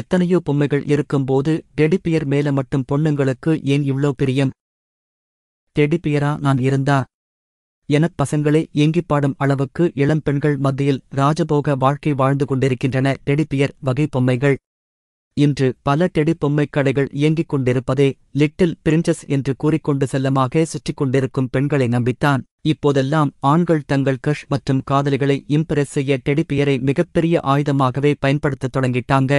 எத்தனையோ பொம்மைகள் இருக்கும்போது டெடிப்பியர் மேல மட்டும் பொண்ணுங்களுக்கு ஏன் இவ்ளோ பிரியம் டெடிப்பியரா நான் இருந்தா எனப் பசங்களே பாடும் அளவுக்கு இளம் பெண்கள் மத்தியில் ராஜபோக வாழ்க்கை வாழ்ந்து கொண்டிருக்கின்றன டெடிப்பியர் வகை பொம்மைகள் இன்று பல டெடி பொம்மை கடைகள் இயங்கிக் கொண்டிருப்பதே லிட்டில் பிரின்சஸ் என்று கூறிக்கொண்டு செல்லமாக சுற்றிக் கொண்டிருக்கும் பெண்களை நம்பித்தான் இப்போதெல்லாம் ஆண்கள் தங்கள் கஷ் மற்றும் காதலிகளை இம்ப்ரெஸ் செய்ய டெடிப்பியரை மிகப்பெரிய ஆயுதமாகவே பயன்படுத்தத் தொடங்கிட்டாங்க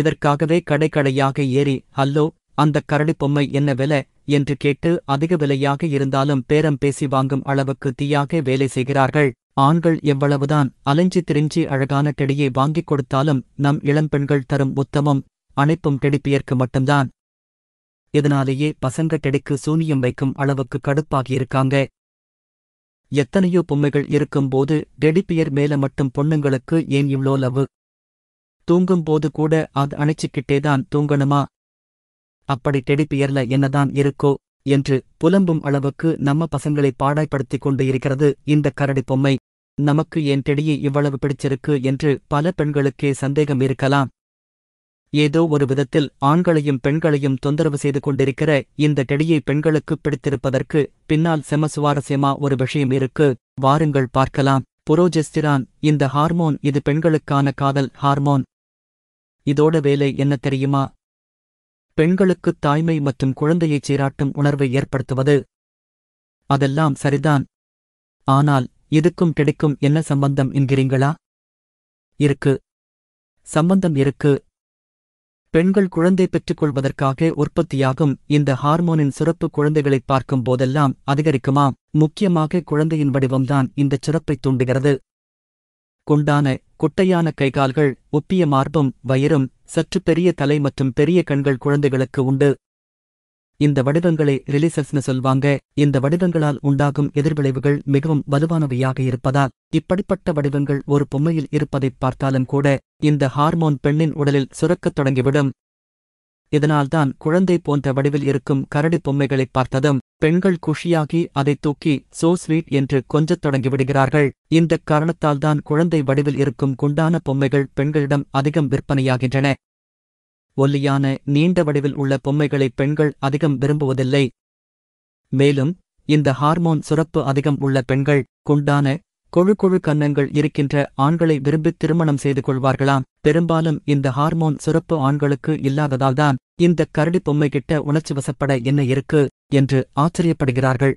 இதற்காகவே கடைக்கடையாக ஏறி ஹல்லோ அந்த பொம்மை என்ன விலை என்று கேட்டு அதிக விலையாக இருந்தாலும் பேரம் பேசி வாங்கும் அளவுக்கு தீயாக வேலை செய்கிறார்கள் ஆண்கள் எவ்வளவுதான் அலைஞ்சி திரிஞ்சி அழகான கெடியை வாங்கிக் கொடுத்தாலும் நம் இளம்பெண்கள் தரும் உத்தமம் அனைப்பும் கெடிப்பியற்கு மட்டும்தான் இதனாலேயே பசங்க கெடிக்கு சூனியம் வைக்கும் அளவுக்கு கடுப்பாகியிருக்காங்க எத்தனையோ பொம்மைகள் இருக்கும்போது டெடிப்பியர் மேல மட்டும் பொண்ணுங்களுக்கு ஏன் இவ்ளோ லவ்வு தூங்கும்போது கூட அது அணைச்சிக்கிட்டேதான் தூங்கணுமா அப்படி டெடிப்பியர்ல என்னதான் இருக்கோ என்று புலம்பும் அளவுக்கு நம்ம பசங்களை பாடாய்ப்படுத்திக் கொண்டு இருக்கிறது இந்த கரடி பொம்மை நமக்கு என் டெடியை இவ்வளவு பிடிச்சிருக்கு என்று பல பெண்களுக்கே சந்தேகம் இருக்கலாம் ஏதோ ஒரு விதத்தில் ஆண்களையும் பெண்களையும் தொந்தரவு செய்து கொண்டிருக்கிற இந்த டெடியை பெண்களுக்கு பிடித்திருப்பதற்கு பின்னால் செம சுவாரஸ்யமா ஒரு விஷயம் இருக்கு வாருங்கள் பார்க்கலாம் புரோஜெஸ்டிரான் இந்த ஹார்மோன் இது பெண்களுக்கான காதல் ஹார்மோன் இதோட வேலை என்ன தெரியுமா பெண்களுக்கு தாய்மை மற்றும் குழந்தையைச் சீராட்டும் உணர்வை ஏற்படுத்துவது அதெல்லாம் சரிதான் ஆனால் இதுக்கும் கிடைக்கும் என்ன சம்பந்தம் என்கிறீங்களா இருக்கு சம்பந்தம் இருக்கு பெண்கள் குழந்தை பெற்றுக்கொள்வதற்காக உற்பத்தியாகும் இந்த ஹார்மோனின் சிறப்பு குழந்தைகளை பார்க்கும் போதெல்லாம் அதிகரிக்குமா முக்கியமாக குழந்தையின் வடிவம்தான் இந்த சிறப்பைத் தூண்டுகிறது குண்டான குட்டையான கைகால்கள் ஒப்பிய மார்பம் வயிறும் சற்று பெரிய தலை மற்றும் பெரிய கண்கள் குழந்தைகளுக்கு உண்டு இந்த வடிவங்களை ரிலீசஸ்னு சொல்வாங்க இந்த வடிவங்களால் உண்டாகும் எதிர்விளைவுகள் மிகவும் வலுவானவையாக இருப்பதால் இப்படிப்பட்ட வடிவங்கள் ஒரு பொம்மையில் இருப்பதைப் பார்த்தாலும் கூட இந்த ஹார்மோன் பெண்ணின் உடலில் சுரக்கத் தொடங்கிவிடும் இதனால்தான் குழந்தை போன்ற வடிவில் இருக்கும் கரடி பொம்மைகளைப் பார்த்ததும் பெண்கள் குஷியாகி அதை தூக்கி சோ ஸ்வீட் என்று கொஞ்சத் தொடங்கிவிடுகிறார்கள் இந்த காரணத்தால்தான் குழந்தை வடிவில் இருக்கும் குண்டான பொம்மைகள் பெண்களிடம் அதிகம் விற்பனையாகின்றன ஒல்லியான நீண்ட வடிவில் உள்ள பொம்மைகளை பெண்கள் அதிகம் விரும்புவதில்லை மேலும் இந்த ஹார்மோன் சுரப்பு அதிகம் உள்ள பெண்கள் குண்டான கொழு கொழு கன்னங்கள் இருக்கின்ற ஆண்களை விரும்பி திருமணம் செய்து கொள்வார்களாம் பெரும்பாலும் இந்த ஹார்மோன் சுரப்பு ஆண்களுக்கு இல்லாததால்தான் இந்த கரடி பொம்மைகிட்ட உணர்ச்சி வசப்பட என்ன இருக்கு என்று ஆச்சரியப்படுகிறார்கள்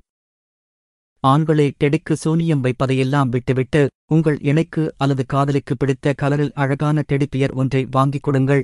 ஆண்களே டெடிக்கு சூனியம் வைப்பதையெல்லாம் விட்டுவிட்டு உங்கள் இணைக்கு அல்லது காதலுக்கு பிடித்த கலரில் அழகான டெடிப்பியர் ஒன்றை வாங்கிக் கொடுங்கள்